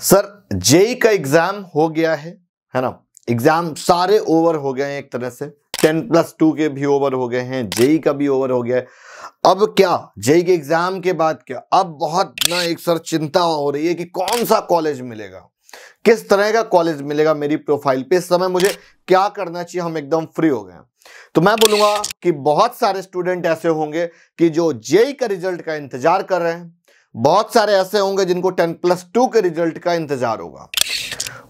sir JEE का exam हो गया है है ना एग्जाम सारे ओवर हो गए हैं एक तरह से टेन प्लस टू के भी ओवर हो गए हैं जेई का भी ओवर हो गया है अब क्या जेई के एग्जाम के बाद क्या अब बहुत ना एक सर चिंता हो रही है कि कौन सा कॉलेज मिलेगा किस तरह का कॉलेज मिलेगा मेरी प्रोफाइल पे इस समय मुझे क्या करना चाहिए हम एकदम फ्री हो गए तो मैं बोलूंगा कि बहुत सारे स्टूडेंट ऐसे होंगे कि जो जेई का रिजल्ट का इंतजार कर रहे हैं बहुत सारे ऐसे होंगे जिनको टेन प्लस टू के रिजल्ट का इंतजार होगा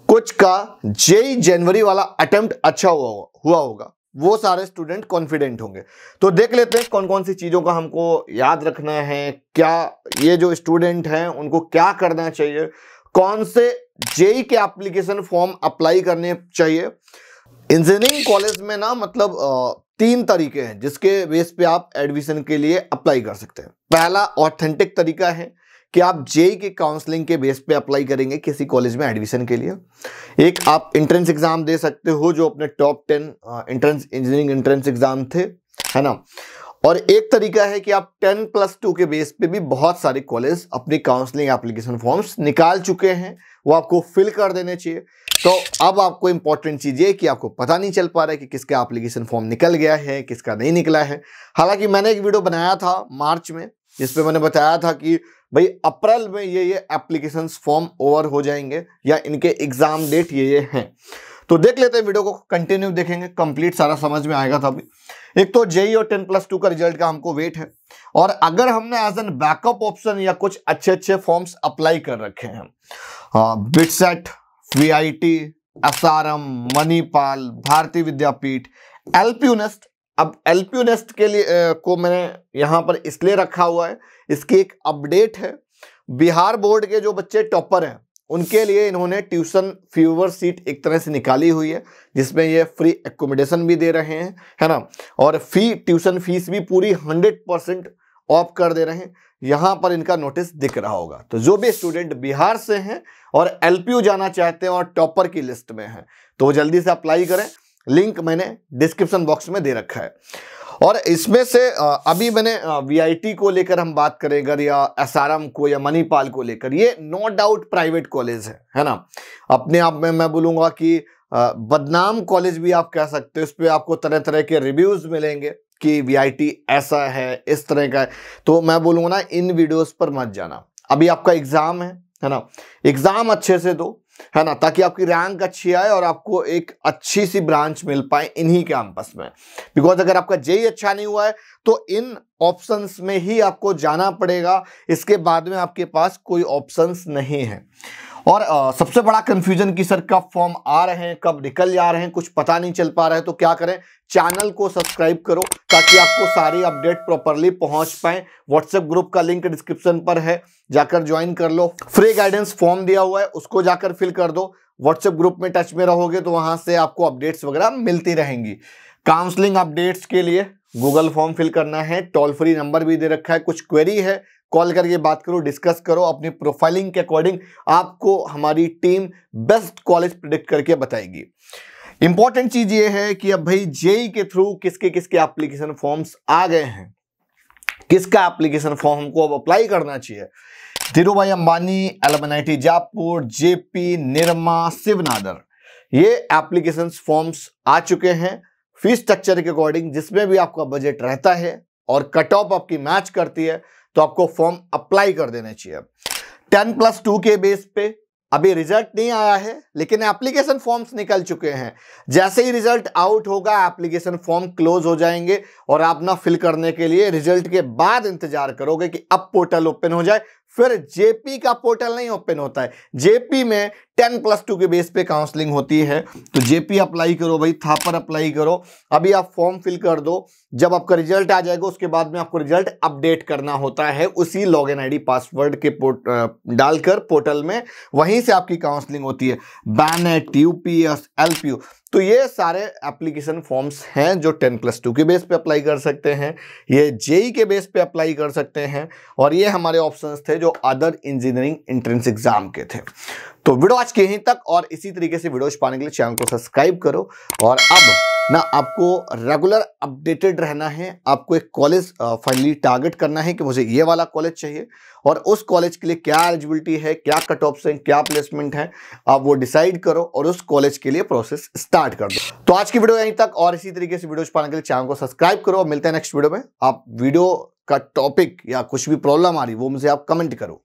कुछ का जेई जनवरी वाला अटेम्प्ट अच्छा हुआ हुआ होगा वो सारे स्टूडेंट कॉन्फिडेंट होंगे तो देख लेते हैं कौन कौन सी चीज़ों का हमको याद रखना है क्या ये जो स्टूडेंट हैं उनको क्या करना चाहिए कौन से जेई के एप्लीकेशन फॉर्म अप्लाई करने चाहिए इंजीनियरिंग कॉलेज में ना मतलब तीन तरीके हैं जिसके बेस पे आप एडमिशन के लिए अप्लाई कर सकते हैं पहला ऑथेंटिक तरीका है कि आप जेई e e के काउंसलिंग के बेस पे अप्लाई करेंगे किसी कॉलेज में एडमिशन के लिए एक आप इंट्रेंस एग्जाम दे सकते हो जो अपने top ten entrance engineering entrance exam थे है ना और एक तरीका है कि आप 10 प्लस टू के बेस पे भी बहुत सारे कॉलेज अपनी काउंसलिंग एप्लीकेशन फॉर्म्स निकाल चुके हैं वो आपको फिल कर देने चाहिए तो अब आपको इंपॉर्टेंट चीज़ ये कि आपको पता नहीं चल पा रहा है कि किसका एप्लीकेशन फॉर्म निकल गया है किसका नहीं निकला है हालांकि मैंने एक वीडियो बनाया था मार्च में जिसपे मैंने बताया था कि भाई अप्रैल में ये ये एप्लीकेशन फॉर्म ओवर हो जाएंगे या इनके एग्ज़ाम डेट ये ये हैं तो देख लेते हैं वीडियो को कंटिन्यू देखेंगे कंप्लीट सारा समझ में आएगा तभी एक तो जेई और टेन प्लस टू का रिजल्ट का हमको वेट है और अगर हमने एज एन बैकअप ऑप्शन या कुछ अच्छे अच्छे फॉर्म्स अप्लाई कर रखे हैं BITSAT V I T S R M Manipal Bharati Vidyapeeth एलपीयूनेस्ट अब एलपीयूनेस्ट के लिए ए, को मैंने यहां पर इसलिए रखा हुआ है इसकी एक अपडेट है बिहार बोर्ड के जो बच्चे टॉपर हैं उनके लिए इन्होंने ट्यूशन फीवर सीट एक तरह से निकाली हुई है जिसमें ये फ्री एकोमोडेशन भी दे रहे हैं है ना और फी ट्यूशन फीस भी पूरी हंड्रेड परसेंट ऑफ कर दे रहे हैं यहाँ पर इनका नोटिस दिख रहा होगा तो जो भी स्टूडेंट बिहार से हैं और एल जाना चाहते हैं और टॉपर की लिस्ट में हैं तो जल्दी से अप्लाई करें लिंक मैंने डिस्क्रिप्शन बॉक्स में दे रखा है और इसमें से अभी मैंने वीआईटी को लेकर हम बात करेंगे या एसआरएम को या मणिपाल को लेकर ये नो डाउट प्राइवेट कॉलेज है है ना अपने आप में मैं बोलूँगा कि बदनाम कॉलेज भी आप कह सकते हो इस पर आपको तरह तरह के रिव्यूज़ मिलेंगे कि वीआईटी ऐसा है इस तरह का है तो मैं बोलूँगा ना इन वीडियोज़ पर मत जाना अभी आपका एग्ज़ाम है है ना एग्ज़ाम अच्छे से दो है ना ताकि आपकी रैंक अच्छी आए और आपको एक अच्छी सी ब्रांच मिल पाए इन्हीं कैंपस में बिकॉज अगर आपका जे अच्छा नहीं हुआ है तो इन ऑप्शंस में ही आपको जाना पड़ेगा इसके बाद में आपके पास कोई ऑप्शंस नहीं है और आ, सबसे बड़ा कंफ्यूजन की सर कब फॉर्म आ रहे हैं कब निकल जा रहे हैं कुछ पता नहीं चल पा रहा है तो क्या करें चैनल को सब्सक्राइब करो ताकि आपको सारी अपडेट प्रॉपरली पहुंच पाए व्हाट्सएप ग्रुप का लिंक डिस्क्रिप्शन पर है जाकर ज्वाइन कर लो फ्री गाइडेंस फॉर्म दिया हुआ है उसको जाकर फिल कर दो व्हाट्सएप ग्रुप में टच में रहोगे तो वहां से आपको अपडेट्स वगैरह मिलती रहेंगी काउंसलिंग अपडेट्स के लिए गूगल फॉर्म फिल करना है टोल फ्री नंबर भी दे रखा है कुछ क्वेरी है कॉल करके बात करो डिस्कस करो अपनी प्रोफाइलिंग के अकॉर्डिंग आपको हमारी टीम बेस्ट कॉलेज प्रिडिक्ट करके बताएगी इंपॉर्टेंट चीज ये है कि अब भाई जेई e के थ्रू किसके किसके एप्लीकेशन फॉर्म्स आ गए हैं किसका एप्लीकेशन फॉर्म हमको अब अप्लाई करना चाहिए Dhirubhai Ambani LNMIIT Jaipur JP Nirma Shiv Nadar ये एप्लीकेशन फॉर्म्स आ चुके हैं फीस स्ट्रक्चर के अकॉर्डिंग जिसमें भी आपका बजट रहता है और कट ऑफ आपकी मैच करती है तो आपको फॉर्म अप्लाई कर देना चाहिए टेन प्लस टू के बेस पे अभी रिजल्ट नहीं आया है लेकिन एप्लीकेशन फॉर्म्स निकल चुके हैं जैसे ही रिजल्ट आउट होगा एप्लीकेशन फॉर्म क्लोज हो जाएंगे और आप ना फिल करने के लिए रिजल्ट के बाद इंतजार करोगे कि अब पोर्टल ओपन हो जाए फिर जेपी का पोर्टल नहीं ओपन होता है जेपी में टेन प्लस टू के बेस पे काउंसलिंग होती है तो जेपी अप्लाई करो भाई थापर अप्लाई करो अभी आप फॉर्म फिल कर दो जब आपका रिजल्ट आ जाएगा उसके बाद में आपको रिजल्ट अपडेट करना होता है उसी लॉग इन आई पासवर्ड के पोर्ट डालकर पोर्टल में वहीं से आपकी काउंसलिंग होती है बैनेट यूपीएस एलपीयू तो ये सारे एप्लीकेशन फॉर्म्स हैं जो टेन प्लस टू के बेस पे अप्लाई कर सकते हैं ये जेई के बेस पे अप्लाई कर सकते हैं और ये हमारे ऑप्शंस थे जो अदर इंजीनियरिंग एंट्रेंस एग्जाम के थे तो वीडियो आज के यहीं तक और इसी तरीके से वीडियोज पाने के लिए चैनल को सब्सक्राइब करो और अब ना आपको रेगुलर अपडेटेड रहना है आपको एक कॉलेज फाइनली टारगेट करना है कि मुझे ये वाला कॉलेज चाहिए और उस कॉलेज के लिए क्या एलिजिबिलिटी है क्या कट ऑफ हैं क्या प्लेसमेंट है आप वो डिसाइड करो और उस कॉलेज के लिए प्रोसेस स्टार्ट कर दो तो आज की वीडियो यहीं तक और इसी तरीके से वीडियोज पाने के लिए चैनल को सब्सक्राइब करो मिलते हैं नेक्स्ट वीडियो में आप वीडियो का टॉपिक या कुछ भी प्रॉब्लम आ रही वो मुझे आप कमेंट करो